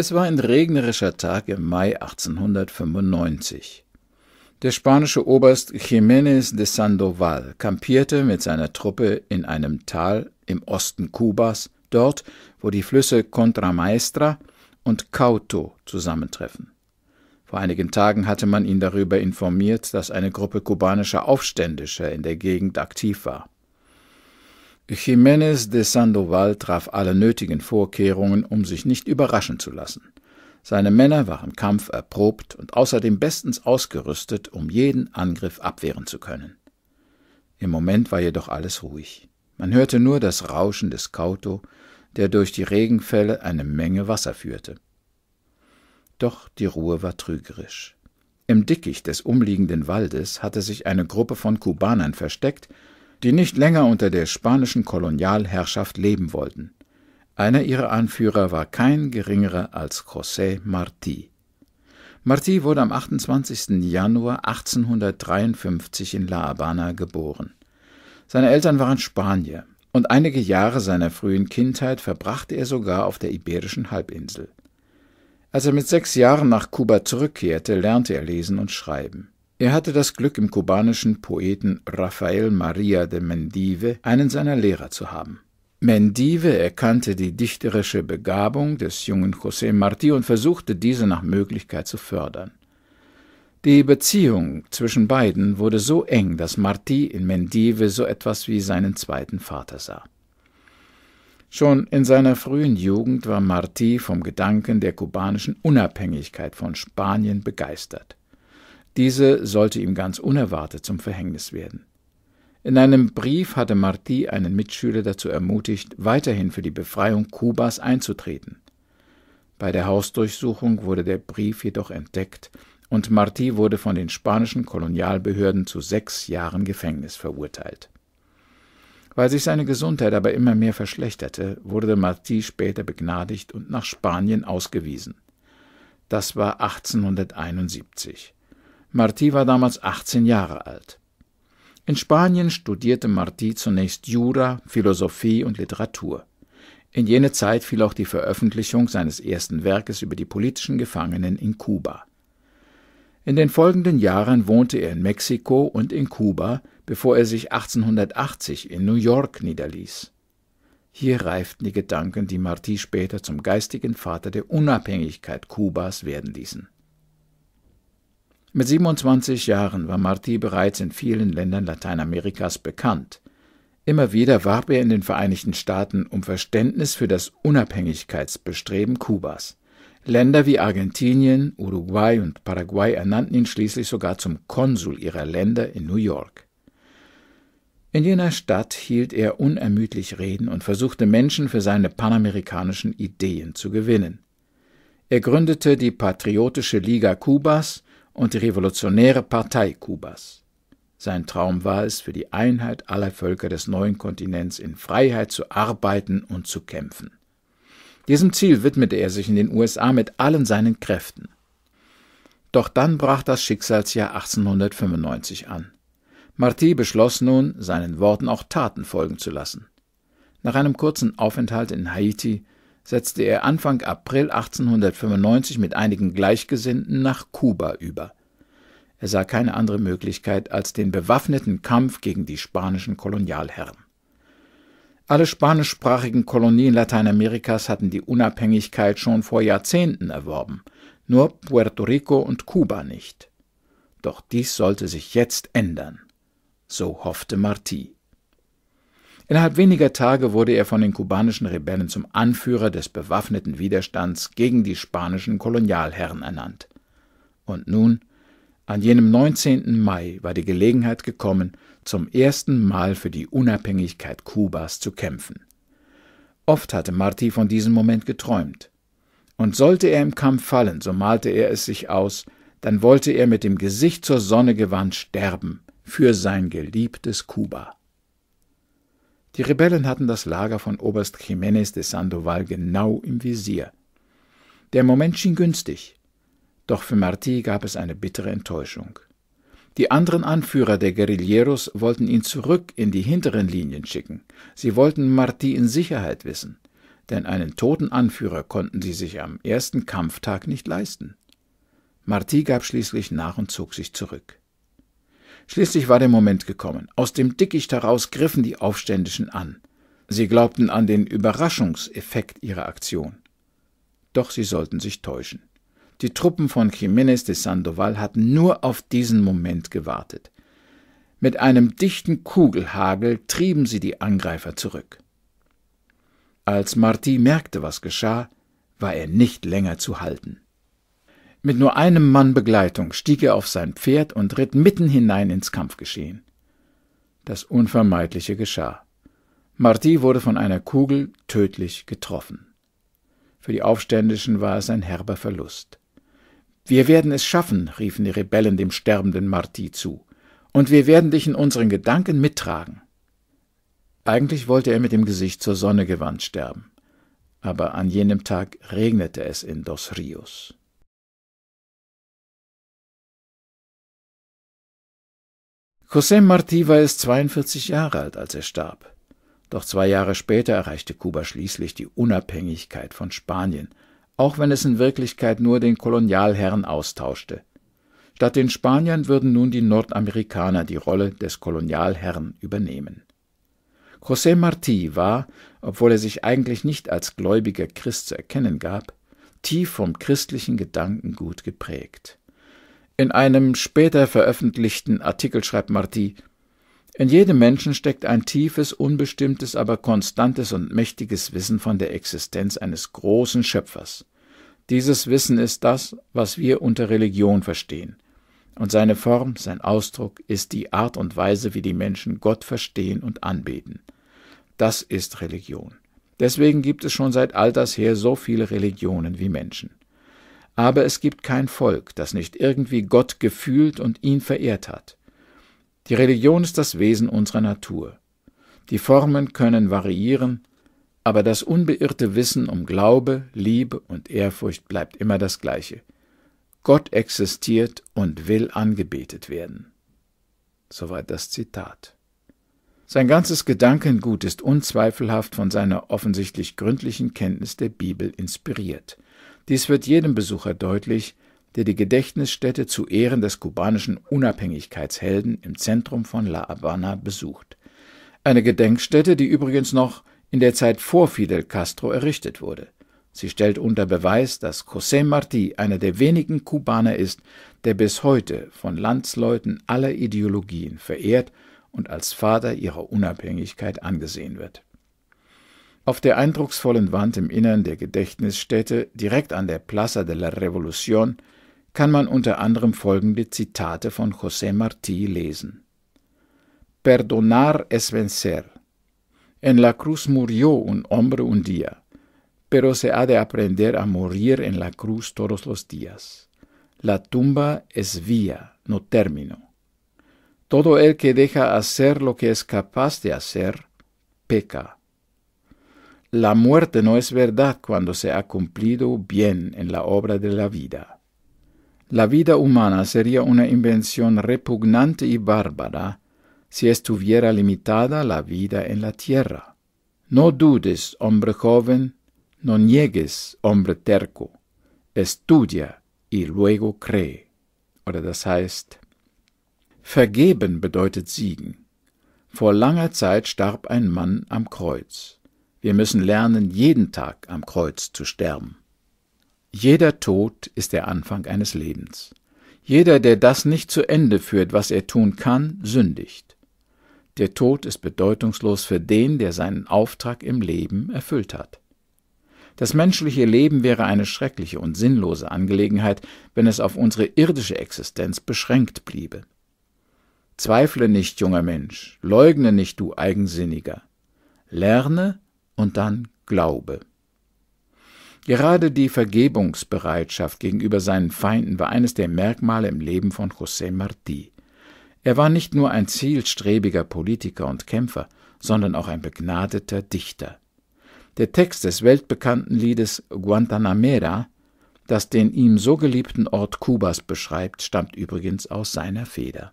Es war ein regnerischer Tag im Mai 1895. Der spanische Oberst Jiménez de Sandoval kampierte mit seiner Truppe in einem Tal im Osten Kubas, dort, wo die Flüsse Contramaestra und Cauto zusammentreffen. Vor einigen Tagen hatte man ihn darüber informiert, dass eine Gruppe kubanischer Aufständischer in der Gegend aktiv war. Jiménez de Sandoval traf alle nötigen Vorkehrungen, um sich nicht überraschen zu lassen. Seine Männer waren kampferprobt und außerdem bestens ausgerüstet, um jeden Angriff abwehren zu können. Im Moment war jedoch alles ruhig. Man hörte nur das Rauschen des Kauto, der durch die Regenfälle eine Menge Wasser führte. Doch die Ruhe war trügerisch. Im Dickicht des umliegenden Waldes hatte sich eine Gruppe von Kubanern versteckt, die nicht länger unter der spanischen Kolonialherrschaft leben wollten. Einer ihrer Anführer war kein geringerer als José Martí. Martí wurde am 28. Januar 1853 in La Habana geboren. Seine Eltern waren Spanier und einige Jahre seiner frühen Kindheit verbrachte er sogar auf der iberischen Halbinsel. Als er mit sechs Jahren nach Kuba zurückkehrte, lernte er lesen und schreiben. Er hatte das Glück, im kubanischen Poeten Rafael Maria de Mendive einen seiner Lehrer zu haben. Mendive erkannte die dichterische Begabung des jungen José Martí und versuchte, diese nach Möglichkeit zu fördern. Die Beziehung zwischen beiden wurde so eng, dass Martí in Mendive so etwas wie seinen zweiten Vater sah. Schon in seiner frühen Jugend war Martí vom Gedanken der kubanischen Unabhängigkeit von Spanien begeistert. Diese sollte ihm ganz unerwartet zum Verhängnis werden. In einem Brief hatte Marti einen Mitschüler dazu ermutigt, weiterhin für die Befreiung Kubas einzutreten. Bei der Hausdurchsuchung wurde der Brief jedoch entdeckt und Marti wurde von den spanischen Kolonialbehörden zu sechs Jahren Gefängnis verurteilt. Weil sich seine Gesundheit aber immer mehr verschlechterte, wurde Marti später begnadigt und nach Spanien ausgewiesen. Das war 1871. Martí war damals 18 Jahre alt. In Spanien studierte Martí zunächst Jura, Philosophie und Literatur. In jene Zeit fiel auch die Veröffentlichung seines ersten Werkes über die politischen Gefangenen in Kuba. In den folgenden Jahren wohnte er in Mexiko und in Kuba, bevor er sich 1880 in New York niederließ. Hier reiften die Gedanken, die Martí später zum geistigen Vater der Unabhängigkeit Kubas werden ließen. Mit 27 Jahren war Martí bereits in vielen Ländern Lateinamerikas bekannt. Immer wieder warb er in den Vereinigten Staaten um Verständnis für das Unabhängigkeitsbestreben Kubas. Länder wie Argentinien, Uruguay und Paraguay ernannten ihn schließlich sogar zum Konsul ihrer Länder in New York. In jener Stadt hielt er unermüdlich Reden und versuchte Menschen für seine panamerikanischen Ideen zu gewinnen. Er gründete die Patriotische Liga Kubas und die Revolutionäre Partei Kubas. Sein Traum war es, für die Einheit aller Völker des neuen Kontinents in Freiheit zu arbeiten und zu kämpfen. Diesem Ziel widmete er sich in den USA mit allen seinen Kräften. Doch dann brach das Schicksalsjahr 1895 an. Marti beschloss nun, seinen Worten auch Taten folgen zu lassen. Nach einem kurzen Aufenthalt in Haiti setzte er Anfang April 1895 mit einigen Gleichgesinnten nach Kuba über. Er sah keine andere Möglichkeit als den bewaffneten Kampf gegen die spanischen Kolonialherren. Alle spanischsprachigen Kolonien Lateinamerikas hatten die Unabhängigkeit schon vor Jahrzehnten erworben, nur Puerto Rico und Kuba nicht. Doch dies sollte sich jetzt ändern. So hoffte Marti. Innerhalb weniger Tage wurde er von den kubanischen Rebellen zum Anführer des bewaffneten Widerstands gegen die spanischen Kolonialherren ernannt. Und nun, an jenem 19. Mai war die Gelegenheit gekommen, zum ersten Mal für die Unabhängigkeit Kubas zu kämpfen. Oft hatte Marti von diesem Moment geträumt. Und sollte er im Kampf fallen, so malte er es sich aus, dann wollte er mit dem Gesicht zur Sonne gewandt sterben für sein geliebtes Kuba. Die Rebellen hatten das Lager von Oberst Jiménez de Sandoval genau im Visier. Der Moment schien günstig, doch für Martí gab es eine bittere Enttäuschung. Die anderen Anführer der Guerilleros wollten ihn zurück in die hinteren Linien schicken. Sie wollten Martí in Sicherheit wissen, denn einen toten Anführer konnten sie sich am ersten Kampftag nicht leisten. Martí gab schließlich nach und zog sich zurück. Schließlich war der Moment gekommen. Aus dem Dickicht heraus griffen die Aufständischen an. Sie glaubten an den Überraschungseffekt ihrer Aktion. Doch sie sollten sich täuschen. Die Truppen von Jiménez de Sandoval hatten nur auf diesen Moment gewartet. Mit einem dichten Kugelhagel trieben sie die Angreifer zurück. Als Marti merkte, was geschah, war er nicht länger zu halten. Mit nur einem Mann Begleitung stieg er auf sein Pferd und ritt mitten hinein ins Kampfgeschehen. Das Unvermeidliche geschah. Marti wurde von einer Kugel tödlich getroffen. Für die Aufständischen war es ein herber Verlust. Wir werden es schaffen, riefen die Rebellen dem sterbenden Marti zu, und wir werden dich in unseren Gedanken mittragen. Eigentlich wollte er mit dem Gesicht zur Sonne gewandt sterben, aber an jenem Tag regnete es in Dos Rios. José Martí war erst 42 Jahre alt, als er starb. Doch zwei Jahre später erreichte Kuba schließlich die Unabhängigkeit von Spanien, auch wenn es in Wirklichkeit nur den Kolonialherren austauschte. Statt den Spaniern würden nun die Nordamerikaner die Rolle des Kolonialherren übernehmen. José Martí war, obwohl er sich eigentlich nicht als gläubiger Christ zu erkennen gab, tief vom christlichen Gedankengut geprägt. In einem später veröffentlichten Artikel schreibt Marti, in jedem Menschen steckt ein tiefes, unbestimmtes, aber konstantes und mächtiges Wissen von der Existenz eines großen Schöpfers. Dieses Wissen ist das, was wir unter Religion verstehen. Und seine Form, sein Ausdruck ist die Art und Weise, wie die Menschen Gott verstehen und anbeten. Das ist Religion. Deswegen gibt es schon seit alters her so viele Religionen wie Menschen. Aber es gibt kein Volk, das nicht irgendwie Gott gefühlt und ihn verehrt hat. Die Religion ist das Wesen unserer Natur. Die Formen können variieren, aber das unbeirrte Wissen um Glaube, Liebe und Ehrfurcht bleibt immer das gleiche. Gott existiert und will angebetet werden. Soweit das Zitat. Sein ganzes Gedankengut ist unzweifelhaft von seiner offensichtlich gründlichen Kenntnis der Bibel inspiriert. Dies wird jedem Besucher deutlich, der die Gedächtnisstätte zu Ehren des kubanischen Unabhängigkeitshelden im Zentrum von La Habana besucht. Eine Gedenkstätte, die übrigens noch in der Zeit vor Fidel Castro errichtet wurde. Sie stellt unter Beweis, dass José Martí einer der wenigen Kubaner ist, der bis heute von Landsleuten aller Ideologien verehrt und als Vater ihrer Unabhängigkeit angesehen wird. Auf der eindrucksvollen Wand im Innern der Gedächtnisstätte, direkt an der Plaza de la Revolución, kann man unter anderem folgende Zitate von José Martí lesen. Perdonar es vencer. En la cruz murió un hombre un día, pero se ha de aprender a morir en la cruz todos los días. La tumba es vía, no término. Todo el que deja hacer lo que es capaz de hacer, peca la muerte no es verdad cuando se ha cumplido bien en la obra de la vida. La vida humana sería una invención repugnante y bárbara si estuviera limitada la vida en la tierra. No dudes, hombre joven, no niegues, hombre terco. Estudia y luego cree. o das heißt, vergeben bedeutet siegen. Vor langer Zeit starb ein Mann am Kreuz. Wir müssen lernen, jeden Tag am Kreuz zu sterben. Jeder Tod ist der Anfang eines Lebens. Jeder, der das nicht zu Ende führt, was er tun kann, sündigt. Der Tod ist bedeutungslos für den, der seinen Auftrag im Leben erfüllt hat. Das menschliche Leben wäre eine schreckliche und sinnlose Angelegenheit, wenn es auf unsere irdische Existenz beschränkt bliebe. Zweifle nicht, junger Mensch, leugne nicht, du Eigensinniger. Lerne, und dann Glaube. Gerade die Vergebungsbereitschaft gegenüber seinen Feinden war eines der Merkmale im Leben von José Martí. Er war nicht nur ein zielstrebiger Politiker und Kämpfer, sondern auch ein begnadeter Dichter. Der Text des weltbekannten Liedes Guantanamera, das den ihm so geliebten Ort Kubas beschreibt, stammt übrigens aus seiner Feder.